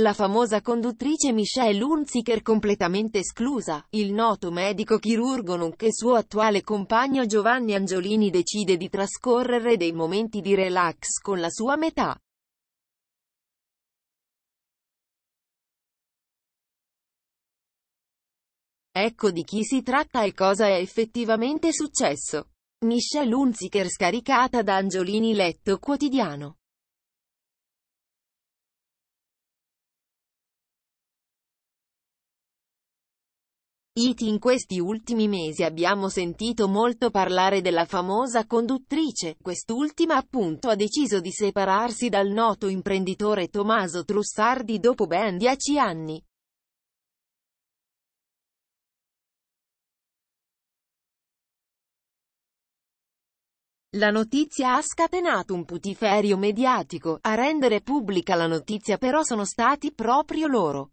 La famosa conduttrice Michelle Hunziker completamente esclusa, il noto medico chirurgo nonché suo attuale compagno Giovanni Angiolini decide di trascorrere dei momenti di relax con la sua metà. Ecco di chi si tratta e cosa è effettivamente successo. Michelle Hunziker scaricata da Angiolini Letto Quotidiano. It in questi ultimi mesi abbiamo sentito molto parlare della famosa conduttrice, quest'ultima appunto ha deciso di separarsi dal noto imprenditore Tommaso Trussardi dopo ben dieci anni. La notizia ha scatenato un putiferio mediatico, a rendere pubblica la notizia però sono stati proprio loro.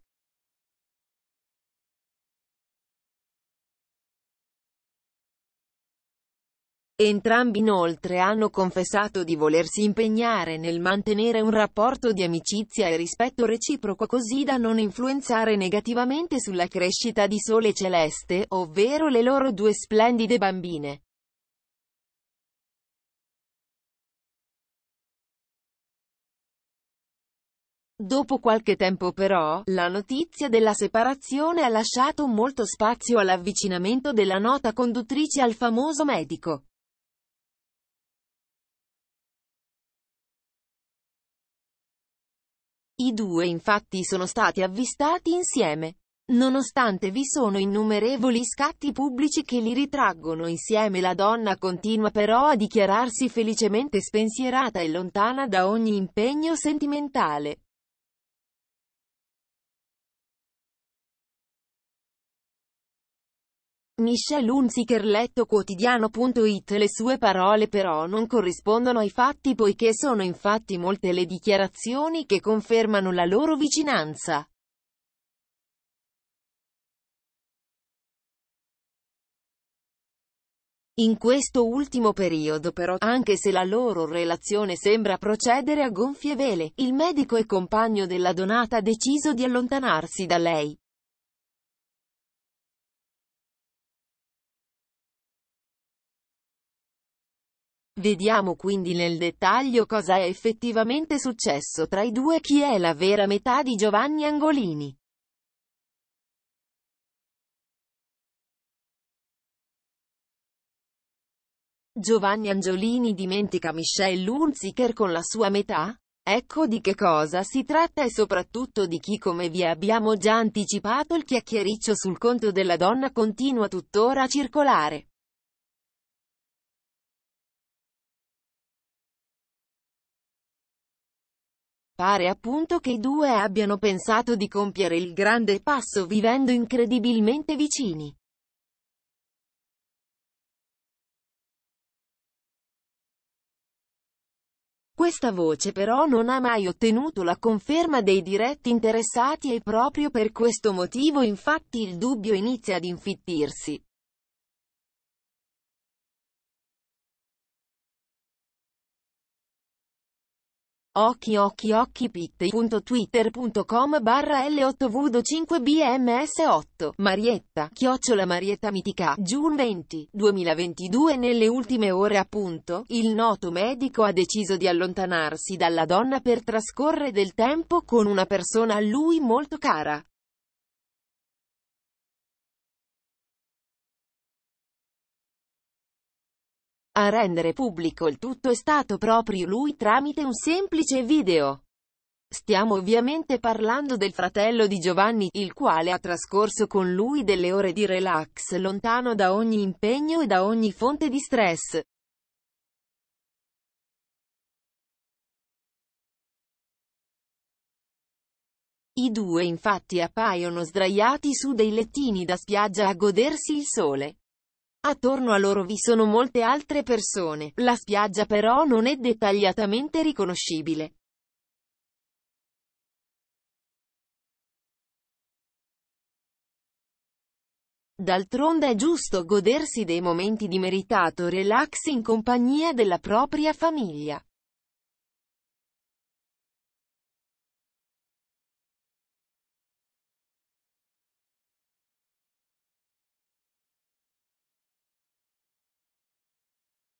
Entrambi inoltre hanno confessato di volersi impegnare nel mantenere un rapporto di amicizia e rispetto reciproco così da non influenzare negativamente sulla crescita di Sole Celeste, ovvero le loro due splendide bambine. Dopo qualche tempo però, la notizia della separazione ha lasciato molto spazio all'avvicinamento della nota conduttrice al famoso medico. I due infatti sono stati avvistati insieme. Nonostante vi sono innumerevoli scatti pubblici che li ritraggono insieme la donna continua però a dichiararsi felicemente spensierata e lontana da ogni impegno sentimentale. Michelle Hunziker letto quotidiano.it Le sue parole però non corrispondono ai fatti poiché sono infatti molte le dichiarazioni che confermano la loro vicinanza. In questo ultimo periodo però, anche se la loro relazione sembra procedere a gonfie vele, il medico e compagno della Donata ha deciso di allontanarsi da lei. Vediamo quindi nel dettaglio cosa è effettivamente successo tra i due chi è la vera metà di Giovanni Angolini. Giovanni Angiolini dimentica Michelle Lunziker con la sua metà? Ecco di che cosa si tratta e soprattutto di chi come vi abbiamo già anticipato il chiacchiericcio sul conto della donna continua tuttora a circolare. Pare appunto che i due abbiano pensato di compiere il grande passo vivendo incredibilmente vicini. Questa voce però non ha mai ottenuto la conferma dei diretti interessati e proprio per questo motivo infatti il dubbio inizia ad infittirsi. Occhi occhi occhi pitti.twitter.com barra l 8 v 5 bms 8 Marietta, chiocciola Marietta Mitica, June 20, 2022 Nelle ultime ore appunto, il noto medico ha deciso di allontanarsi dalla donna per trascorrere del tempo con una persona a lui molto cara. A rendere pubblico il tutto è stato proprio lui tramite un semplice video. Stiamo ovviamente parlando del fratello di Giovanni, il quale ha trascorso con lui delle ore di relax lontano da ogni impegno e da ogni fonte di stress. I due infatti appaiono sdraiati su dei lettini da spiaggia a godersi il sole. Attorno a loro vi sono molte altre persone, la spiaggia però non è dettagliatamente riconoscibile. D'altronde è giusto godersi dei momenti di meritato relax in compagnia della propria famiglia.